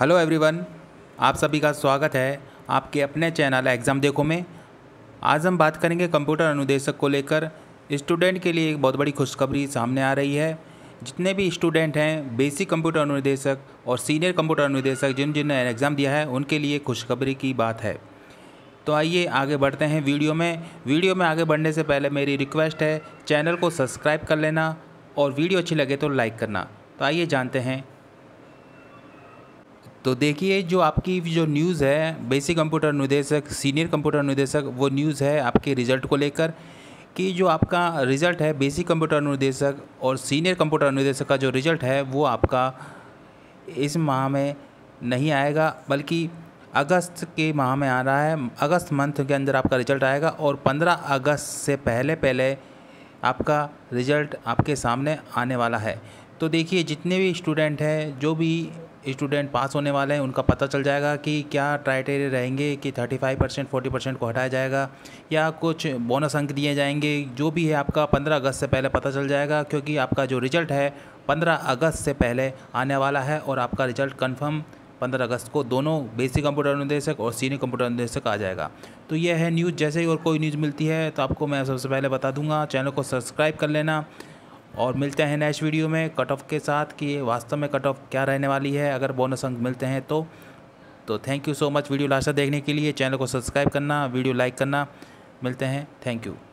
hello everyone आप सभी का स्वागत है आपके अपने चैनल एग्ज़ाम देखो में आज हम बात करेंगे कंप्यूटर अनुदेशक को लेकर स्टूडेंट के लिए एक बहुत बड़ी खुशखबरी सामने आ रही है जितने भी स्टूडेंट हैं बेसिक कंप्यूटर अनुदेशक और सीनियर कंप्यूटर अनुदेशक जिन जिन्होंने एग्ज़ाम दिया है उनके लिए खुशखबरी की बात है तो आइए आगे बढ़ते हैं वीडियो में वीडियो में आगे बढ़ने से पहले मेरी रिक्वेस्ट है चैनल को सब्सक्राइब कर लेना और वीडियो अच्छी लगे तो लाइक करना तो आइए जानते हैं तो देखिए जो आपकी जो न्यूज़ है बेसिक कंप्यूटर निदेशक सीनियर कंप्यूटर निदेशक वो न्यूज़ है आपके रिज़ल्ट को लेकर कि जो आपका रिज़ल्ट है बेसिक कंप्यूटर निदेशक और सीनियर कंप्यूटर निदेशक का जो रिज़ल्ट है वो आपका इस माह में नहीं आएगा बल्कि अगस्त के माह में आ रहा है अगस्त मंथ के अंदर आपका रिज़ल्ट आएगा और 15 अगस्त से पहले पहले आपका रिज़ल्ट आपके सामने आने वाला है तो देखिए जितने भी स्टूडेंट हैं जो भी स्टूडेंट पास होने वाले हैं उनका पता चल जाएगा कि क्या क्राइटेरिया रहेंगे कि thirty five percent forty percent को हटाया जाएगा या कुछ बोनस अंक दिए जाएंगे जो भी है आपका पंद्रह अगस्त से पहले पता चल जाएगा क्योंकि आपका जो रिज़ल्ट है पंद्रह अगस्त से पहले आने वाला है और आपका रिज़ल्ट कन्फर्म पंद्रह अगस्त को दोनों बेसिक कंप्यूटर निदेशक और सीनियर कंप्यूटर निदेशक आ जाएगा तो यह है न्यूज़ जैसे ही और कोई न्यूज़ मिलती है तो आपको मैं सबसे पहले बता दूंगा चैनल को सब्सक्राइब कर लेना और मिलते हैं नेक्स्ट वीडियो में कट ऑफ के साथ कि वास्तव में कट ऑफ क्या रहने वाली है अगर बोनस अंक मिलते हैं तो तो thank you so much video last देखने के लिए चैनल को सब्सक्राइब करना वीडियो लाइक करना मिलते हैं थैंक यू